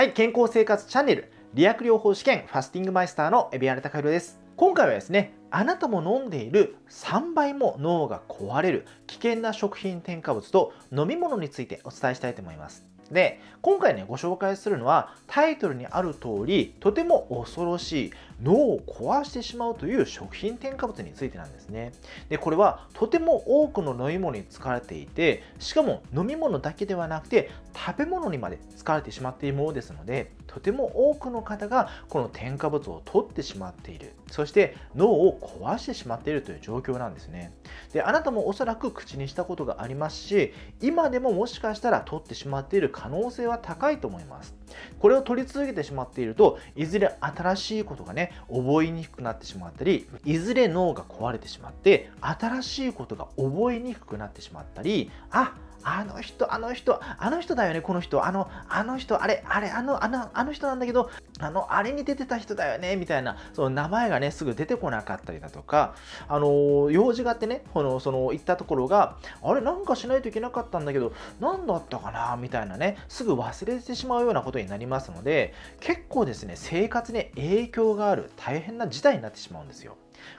はい、健康生活チャンネル、理学療法試験ファスティングマイスターの海老原貴弘です。今回はですね、あなたも飲んでいる3倍も脳が壊れる危険な食品添加物と飲み物についてお伝えしたいと思います。で今回ねご紹介するのはタイトルにある通りとても恐ろしい脳を壊してしまうという食品添加物についてなんですねでこれはとても多くの飲み物に使われていてしかも飲み物だけではなくて食べ物にまで使われてしまっているものですのでとても多くの方がこの添加物を取ってしまっているそして脳を壊してしまっているという状況なんですねであなたもおそらく口にしたことがありますし今でももしかしたら取ってしまっている可能性は高いと思いますこれを取り続けてしまっているといずれ新しいことがね覚えにくくなってしまったりいずれ脳が壊れてしまって新しいことが覚えにくくなってしまったりあっあの人、あの人、あの人だよね、この人、あの、あの人、あれ、あれ、あの、あの、あの人なんだけど、あの、あれに出てた人だよね、みたいな、その名前がね、すぐ出てこなかったりだとか、あの、用事があってね、この、その、行ったところが、あれ、なんかしないといけなかったんだけど、何だったかな、みたいなね、すぐ忘れてしまうようなことになりますので、結構ですね、生活に影響がある、大変な事態になってしまうんですよ。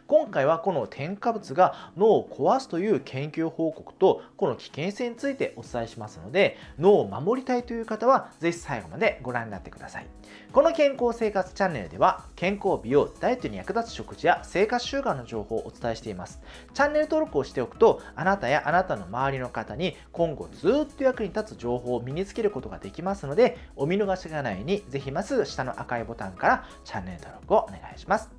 今回はこの添加物が脳を壊すという研究報告とこの危険性についてお伝えしますので脳を守りたいという方は是非最後までご覧になってくださいこの健康生活チャンネルでは健康美容ダイエットに役立つ食事や生活習慣の情報をお伝えしていますチャンネル登録をしておくとあなたやあなたの周りの方に今後ずっと役に立つ情報を身につけることができますのでお見逃しがないようにぜひまず下の赤いボタンからチャンネル登録をお願いします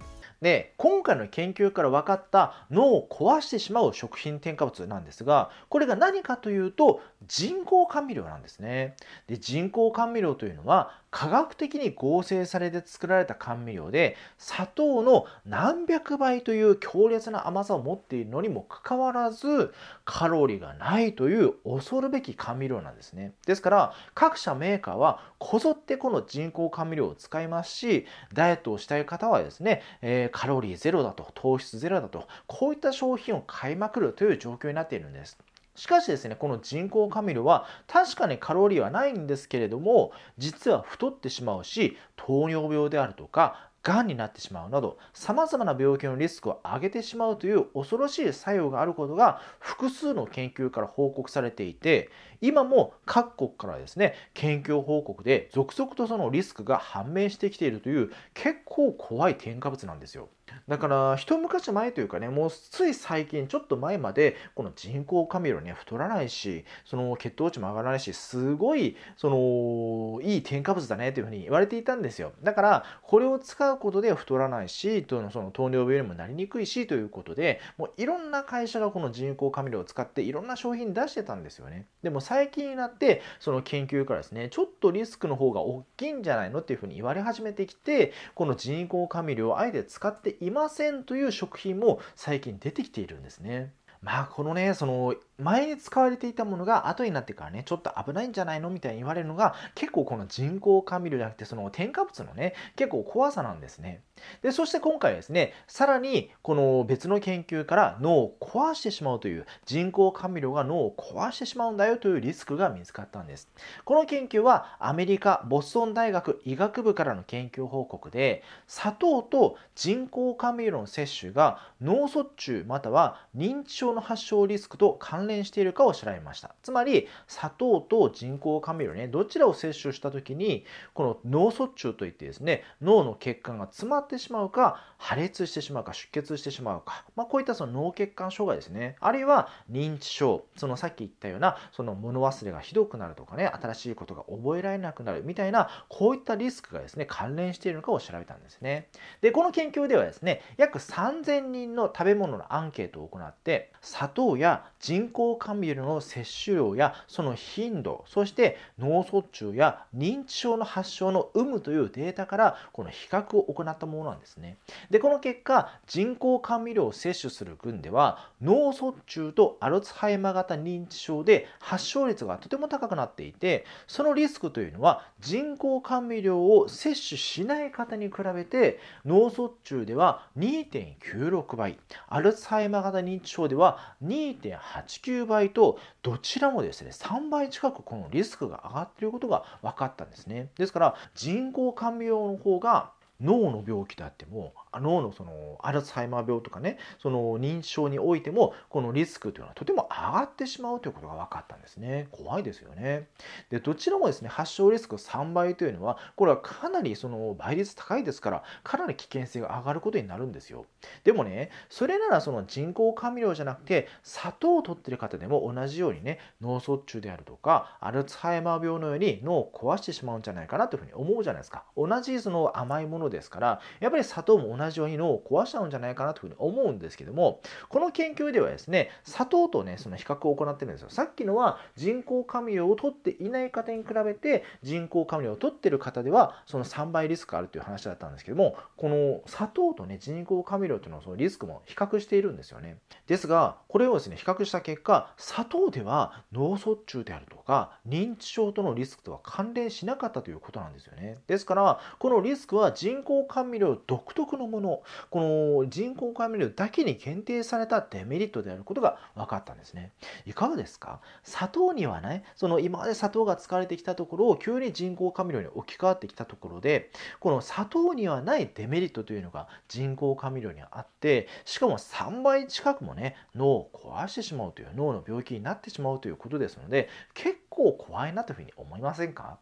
で今回の研究から分かった脳を壊してしまう食品添加物なんですがこれが何かというと人工甘味料なんですねで人工甘味料というのは科学的に合成されて作られた甘味料で砂糖の何百倍という強烈な甘さを持っているのにもかかわらずカロリーがないという恐るべき甘味料なんですねですから各社メーカーはこぞってこの人工甘味料を使いますしダイエットをしたい方はですね、えー、カロリーゼロだと糖質ゼロだとこういった商品を買いまくるという状況になっているんですしかしですねこの人工甘味料は確かにカロリーはないんですけれども実は太ってしまうし糖尿病であるとかがんになってしまうなどさまざまな病気のリスクを上げてしまうという恐ろしい作用があることが複数の研究から報告されていて今も各国からですね研究報告で続々とそのリスクが判明してきているという結構怖い添加物なんですよ。だから一昔前というかねもうつい最近ちょっと前までこの人工甘味には太らないしその血糖値も上がらないしすごいそのいい添加物だねというふうに言われていたんですよだからこれを使うことで太らないしその糖尿病にもなりにくいしということでもういろんな会社がこの人工カミ料を使っていろんな商品出してたんですよねでも最近になってその研究からですねちょっとリスクの方が大きいんじゃないのっていうふうに言われ始めてきてこの人工カミ料をあえて使っていませんという食品も最近出てきているんですね。まあこのねその前に使われていたものが後になってからねちょっと危ないんじゃないのみたいに言われるのが結構この人工甘味料じゃなくてその添加物のね結構怖さなんですねでそして今回ですねさらにこの別の研究から脳を壊してしまうという人工甘味料が脳を壊してしまうんだよというリスクが見つかったんですこの研究はアメリカボストン大学医学部からの研究報告で砂糖と人工甘味料の摂取が脳卒中または認知症の発症リスクと関連連しているかを調べましたつまり砂糖と人工甘味料ねどちらを摂取した時にこの脳卒中といってですね脳の血管が詰まってしまうか破裂してしまうか出血してしまうか、まあ、こういったその脳血管障害ですねあるいは認知症そのさっき言ったようなその物忘れがひどくなるとかね新しいことが覚えられなくなるみたいなこういったリスクがですね関連しているのかを調べたんですねでこの研究ではですね約3000人の食べ物のアンケートを行って砂糖や人工甘味料の摂取量やその頻度そして脳卒中や認知症の発症の有無というデータからこの比較を行ったものなんですね。でこの結果人工甘味料を摂取する群では脳卒中とアルツハイマー型認知症で発症率がとても高くなっていてそのリスクというのは人工甘味料を摂取しない方に比べて脳卒中では2.96倍アルツハイマー型認知症では2.89 9倍とどちらもですね3倍近くこのリスクが上がっていることが分かったんですねですから人工甘味料の方が脳の病気であっても脳のそのアルツハイマー病とかねその認知症においてもこのリスクというのはとても上がってしまうということが分かったんですね怖いですよねでどちらもですね発症リスク3倍というのはこれはかなりその倍率高いですからかなり危険性が上がることになるんですよでもねそれならその人工甘味料じゃなくて砂糖を取ってる方でも同じようにね脳卒中であるとかアルツハイマー病のように脳を壊してしまうんじゃないかなというふうに思うじゃないですか同じその甘いものですからやっぱり砂糖も同同じように脳を壊しちゃうんじゃないかなというふうに思うんですけどもこの研究ではですね砂糖とねその比較を行ってるんですよさっきのは人工甘味料を取っていない方に比べて人工甘味料を取ってる方ではその3倍リスクがあるという話だったんですけどもこの砂糖とね人工甘味料というのはそのリスクも比較しているんですよねですがこれをですね比較した結果砂糖では脳卒中であるとか認知症とのリスクとは関連しなかったということなんですよねですからこのリスクは人工甘味料独特のものこの人工甘味料だけに限定されたデメリットであることが分かったんですねいかがですか砂糖にはねその今まで砂糖が使われてきたところを急に人工甘味料に置き換わってきたところでこの砂糖にはないデメリットというのが人工甘味料にあってしかも3倍近くもね脳を壊してしまうという脳の病気になってしまうということですので結構怖いなというふうに思いませんか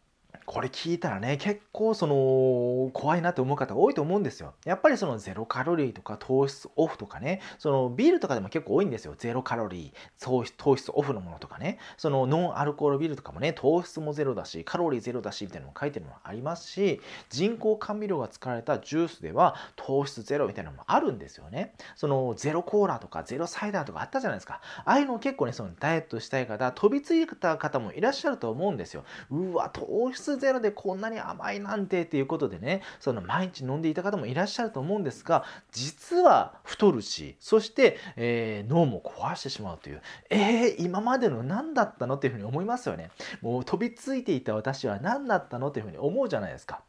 これ聞いたらね結構その怖いなって思う方多いと思うんですよやっぱりそのゼロカロリーとか糖質オフとかねそのビールとかでも結構多いんですよゼロカロリー糖質オフのものとかねそのノンアルコールビールとかもね糖質もゼロだしカロリーゼロだしみたいなのも書いてるのもありますし人工甘味料が使われたジュースでは糖質ゼロみたいなのもあるんですよねそのゼロコーラとかゼロサイダーとかあったじゃないですかああいうの結構ねそのダイエットしたい方飛びついた方もいらっしゃると思うんですようわ糖質ゼロでこんなに甘いなんてっていうことでねその毎日飲んでいた方もいらっしゃると思うんですが実は太るしそして、えー、脳も壊してしまうというえー、今までの何だったのっていうふうに思いますよねもう飛びついていた私は何だったのっていうふうに思うじゃないですか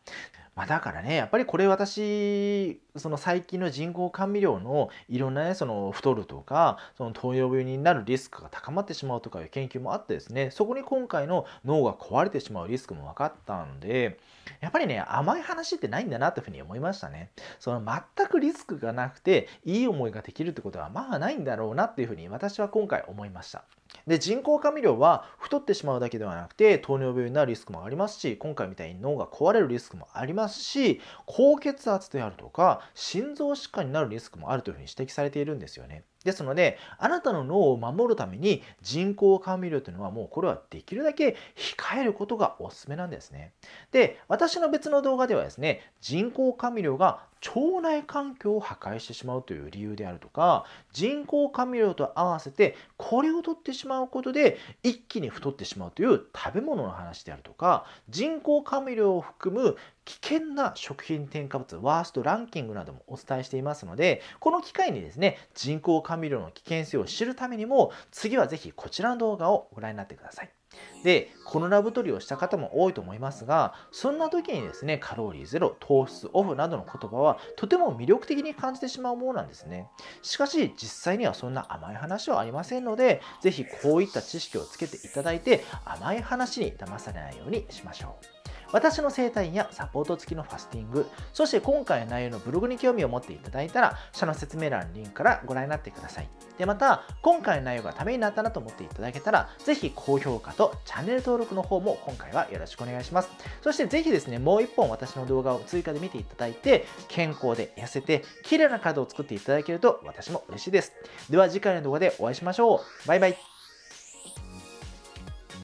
まあ、だからねやっぱりこれ私その最近の人工甘味料のいろんなねその太るとかその糖尿病になるリスクが高まってしまうとかいう研究もあってですねそこに今回の脳が壊れてしまうリスクも分かったんでやっぱりね甘い話ってないんだなというふうに思いましたね。その全くリスクがなくていい思いができるってことはまあないんだろうなっていうふうに私は今回思いました。で人工甘味料は太ってしまうだけではなくて糖尿病になるリスクもありますし今回みたいに脳が壊れるリスクもありますし高血圧であるとか心臓疾患になるリスクもあるというふうに指摘されているんですよね。ですのであなたの脳を守るために人工甘味料というのはもうこれはできるだけ控えることがおすすめなんですね。で私の別の動画ではですね人工甘味料が腸内環境を破壊してしまうという理由であるとか人工甘味料と合わせてこれを取ってしまうことで一気に太ってしまうという食べ物の話であるとか人工甘味料を含む危険な食品添加物ワーストランキングなどもお伝えしていますのでこの機会にですね人工甘味料の危険性を知るためにも次は是非こちらの動画をご覧になってください。でこのラブりをした方も多いと思いますがそんな時にですねカロリーゼロ糖質オフなどの言葉はとても魅力的に感じてしまうものなんですねしかし実際にはそんな甘い話はありませんので是非こういった知識をつけていただいて甘い話に騙されないようにしましょう私の生態やサポート付きのファスティング、そして今回の内容のブログに興味を持っていただいたら、下の説明欄のリンクからご覧になってください。で、また、今回の内容がためになったなと思っていただけたら、ぜひ高評価とチャンネル登録の方も今回はよろしくお願いします。そしてぜひですね、もう一本私の動画を追加で見ていただいて、健康で痩せて、綺麗な体を作っていただけると私も嬉しいです。では次回の動画でお会いしましょう。バイバイ。